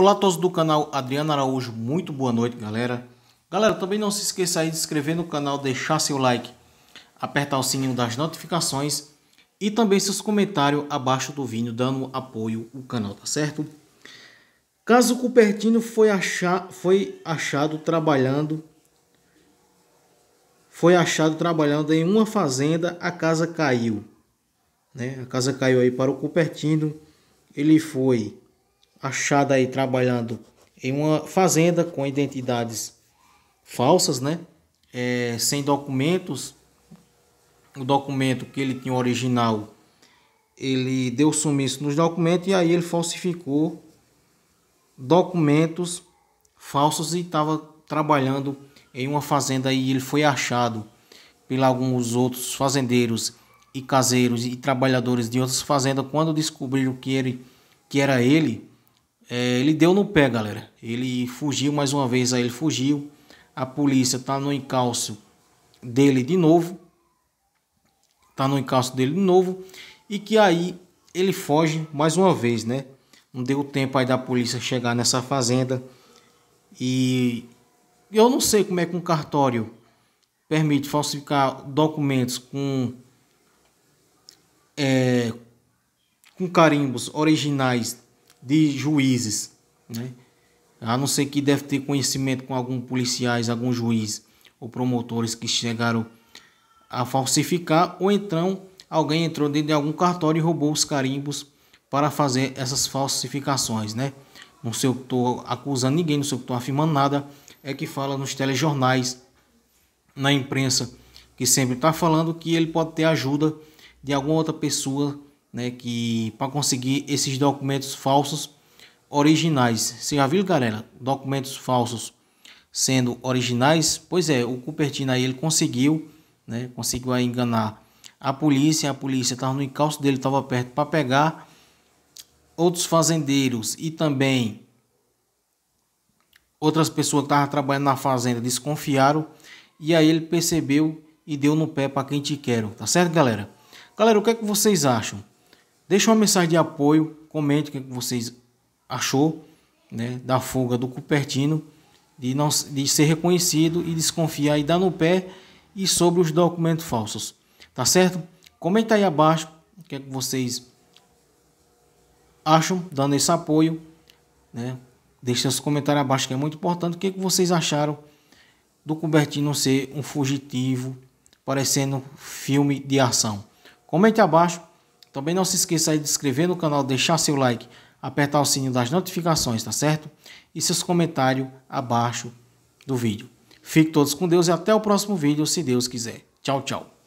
Olá a todos do canal Adriano Araújo, muito boa noite galera. Galera, também não se esqueça aí de se inscrever no canal, deixar seu like, apertar o sininho das notificações e também seus comentários abaixo do vídeo dando apoio ao canal, tá certo? Caso Cupertino foi, achar, foi achado trabalhando foi achado trabalhando em uma fazenda, a casa caiu. Né? A casa caiu aí para o Cupertino, ele foi achada aí trabalhando em uma fazenda com identidades falsas, né? É, sem documentos. O documento que ele tinha original, ele deu sumiço nos documentos e aí ele falsificou documentos falsos e estava trabalhando em uma fazenda e ele foi achado por alguns outros fazendeiros e caseiros e trabalhadores de outras fazendas quando descobriram que ele que era ele é, ele deu no pé, galera. Ele fugiu mais uma vez, aí ele fugiu. A polícia tá no encalço dele de novo. Tá no encalço dele de novo. E que aí ele foge mais uma vez, né? Não deu tempo aí da polícia chegar nessa fazenda. E eu não sei como é que um cartório permite falsificar documentos com, é, com carimbos originais de juízes, né? A não ser que deve ter conhecimento com alguns policiais, algum juiz ou promotores que chegaram a falsificar, ou então alguém entrou dentro de algum cartório e roubou os carimbos para fazer essas falsificações, né? Não sei o que estou acusando ninguém, não sei o que estou afirmando nada, é que fala nos telejornais, na imprensa, que sempre está falando que ele pode ter ajuda de alguma outra pessoa né, que para conseguir esses documentos falsos originais. Você já viu, galera? Documentos falsos sendo originais? Pois é, o Cupertino aí ele conseguiu, né, conseguiu aí enganar a polícia, a polícia estava no encalço dele, estava perto para pegar outros fazendeiros e também outras pessoas que estavam trabalhando na fazenda desconfiaram e aí ele percebeu e deu no pé para quem te quero, tá certo, galera? Galera, o que é que vocês acham? Deixe uma mensagem de apoio, comente o que vocês achou né, da fuga do Cupertino, de, não, de ser reconhecido e desconfiar e dar no pé e sobre os documentos falsos. Tá certo? Comenta aí abaixo o que, é que vocês acham, dando esse apoio. Né? Deixe seus comentários abaixo que é muito importante. O que, é que vocês acharam do Cupertino ser um fugitivo, parecendo filme de ação? Comente abaixo também não se esqueça aí de se inscrever no canal, deixar seu like, apertar o sininho das notificações, tá certo? E seus comentários abaixo do vídeo. Fiquem todos com Deus e até o próximo vídeo, se Deus quiser. Tchau, tchau.